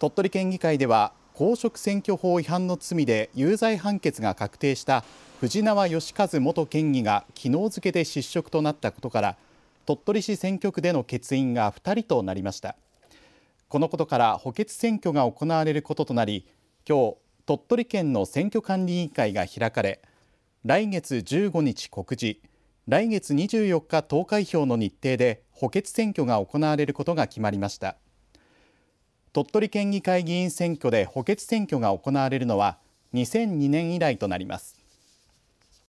鳥取県議会では公職選挙法違反の罪で有罪判決が確定した藤縄義和元県議が昨日付で失職となったことから鳥取市選挙区での欠員が2人となりましたこのことから補欠選挙が行われることとなり今日鳥取県の選挙管理委員会が開かれ来月15日告示来月24日投開票の日程で補欠選挙が行われることが決まりました鳥取県議会議員選挙で補欠選挙が行われるのは2002年以来となります。